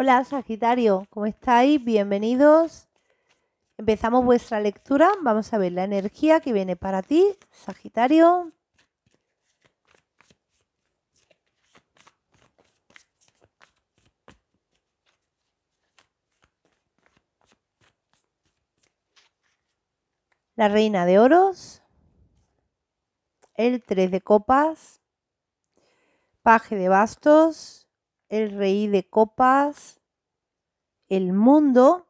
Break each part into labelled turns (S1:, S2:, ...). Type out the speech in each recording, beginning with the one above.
S1: Hola Sagitario, ¿cómo estáis? Bienvenidos. Empezamos vuestra lectura. Vamos a ver la energía que viene para ti, Sagitario. La reina de oros, el Tres de copas, paje de bastos, el rey de copas, el mundo,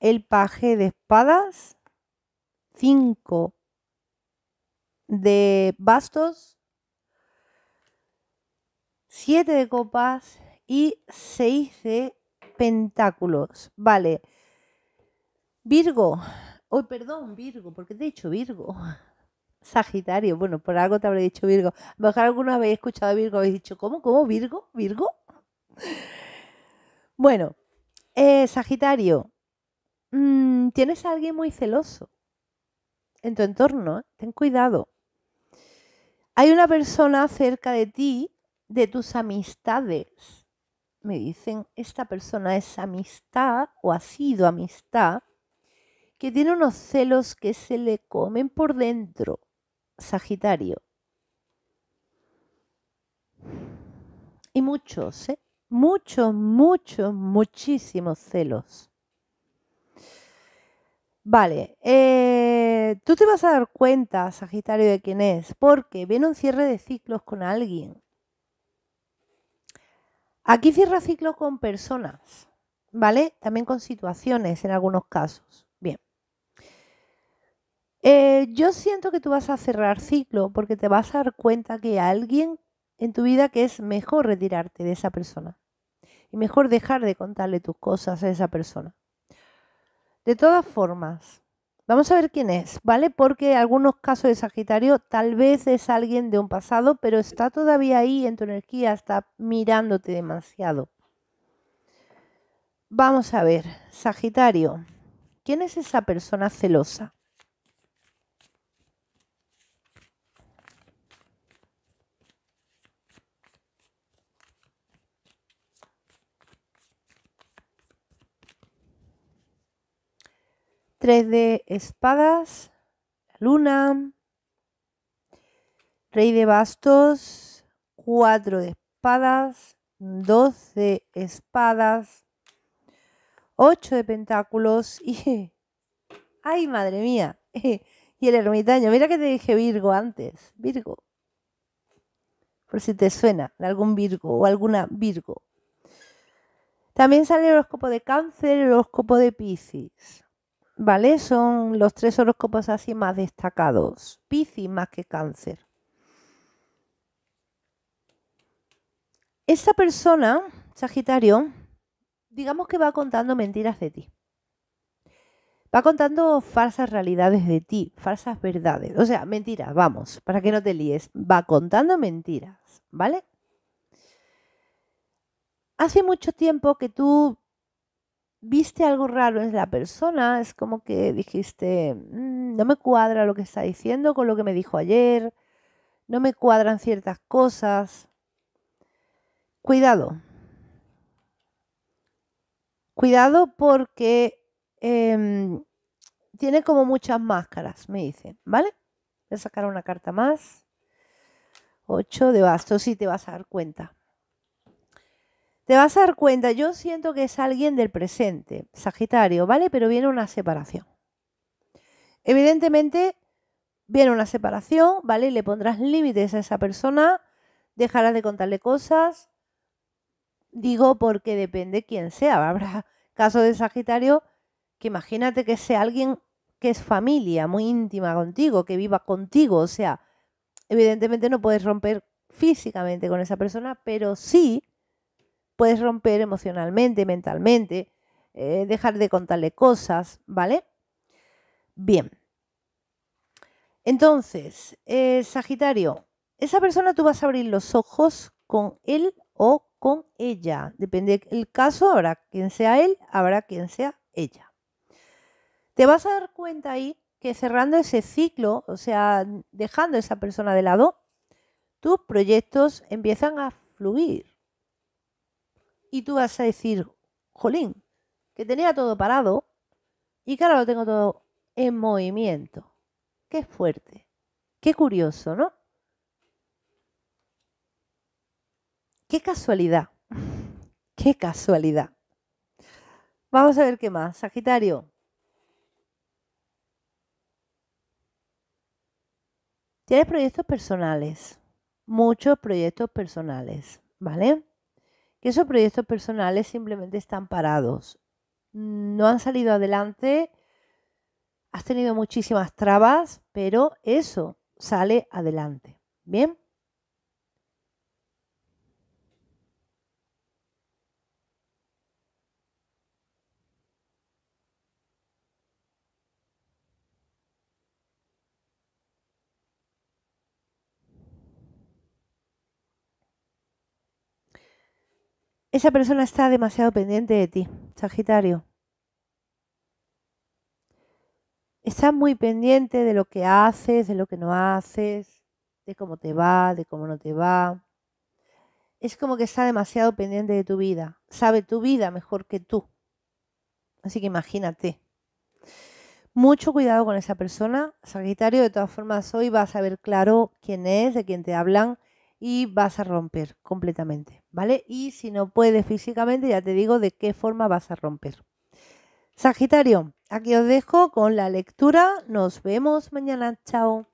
S1: el paje de espadas, 5 de bastos, siete de copas y seis de pentáculos. Vale. Virgo. perdón, Virgo, porque te he dicho Virgo. Sagitario. Bueno, por algo te habré dicho Virgo. A lo mejor algunos habéis escuchado a Virgo, habéis dicho, ¿cómo? ¿Cómo? ¿Virgo? ¿Virgo? Bueno, eh, Sagitario, mm, tienes a alguien muy celoso en tu entorno, ¿eh? ten cuidado. Hay una persona cerca de ti, de tus amistades. Me dicen, esta persona es amistad o ha sido amistad, que tiene unos celos que se le comen por dentro. Sagitario. Y muchos, muchos, ¿eh? muchos, muchísimos celos. Vale, eh, tú te vas a dar cuenta, Sagitario, de quién es, porque viene un cierre de ciclos con alguien. Aquí cierra ciclos con personas, ¿vale? También con situaciones en algunos casos. Eh, yo siento que tú vas a cerrar ciclo porque te vas a dar cuenta que alguien en tu vida que es mejor retirarte de esa persona y mejor dejar de contarle tus cosas a esa persona. De todas formas, vamos a ver quién es, ¿vale? Porque en algunos casos de Sagitario tal vez es alguien de un pasado, pero está todavía ahí en tu energía, está mirándote demasiado. Vamos a ver, Sagitario, ¿quién es esa persona celosa? Tres de espadas, luna, rey de bastos, cuatro de espadas, 12 de espadas, ocho de pentáculos y... ¡Ay, madre mía! Y el ermitaño, mira que te dije Virgo antes, Virgo. Por si te suena de algún Virgo o alguna Virgo. También sale el horóscopo de cáncer, el horóscopo de Pisces. ¿vale? Son los tres horóscopos así más destacados. Piscis más que cáncer. Esa persona, Sagitario, digamos que va contando mentiras de ti. Va contando falsas realidades de ti, falsas verdades. O sea, mentiras, vamos, para que no te líes. Va contando mentiras, ¿vale? Hace mucho tiempo que tú viste algo raro en la persona, es como que dijiste, mm, no me cuadra lo que está diciendo con lo que me dijo ayer, no me cuadran ciertas cosas. Cuidado. Cuidado porque em, tiene como muchas máscaras, me dicen, ¿vale? Voy a sacar una carta más. 8 de bastos y te vas a dar cuenta te vas a dar cuenta, yo siento que es alguien del presente, Sagitario, ¿vale? Pero viene una separación. Evidentemente, viene una separación, ¿vale? Le pondrás límites a esa persona, dejarás de contarle cosas. Digo porque depende quién sea. Habrá caso de Sagitario que imagínate que sea alguien que es familia, muy íntima contigo, que viva contigo. O sea, evidentemente no puedes romper físicamente con esa persona, pero sí puedes romper emocionalmente, mentalmente, eh, dejar de contarle cosas, ¿vale? Bien. Entonces, eh, Sagitario, esa persona tú vas a abrir los ojos con él o con ella. Depende del caso, habrá quien sea él, habrá quien sea ella. Te vas a dar cuenta ahí que cerrando ese ciclo, o sea, dejando a esa persona de lado, tus proyectos empiezan a fluir y tú vas a decir, jolín, que tenía todo parado y que ahora lo tengo todo en movimiento. Qué fuerte, qué curioso, ¿no? Qué casualidad, qué casualidad. Vamos a ver qué más, Sagitario. Tienes proyectos personales, muchos proyectos personales, ¿vale? que esos proyectos personales simplemente están parados. No han salido adelante, has tenido muchísimas trabas, pero eso sale adelante. Bien. Esa persona está demasiado pendiente de ti, Sagitario. Está muy pendiente de lo que haces, de lo que no haces, de cómo te va, de cómo no te va. Es como que está demasiado pendiente de tu vida. Sabe tu vida mejor que tú. Así que imagínate. Mucho cuidado con esa persona, Sagitario. De todas formas, hoy vas a ver claro quién es, de quién te hablan y vas a romper completamente, ¿vale? Y si no puedes físicamente, ya te digo de qué forma vas a romper. Sagitario, aquí os dejo con la lectura. Nos vemos mañana. Chao.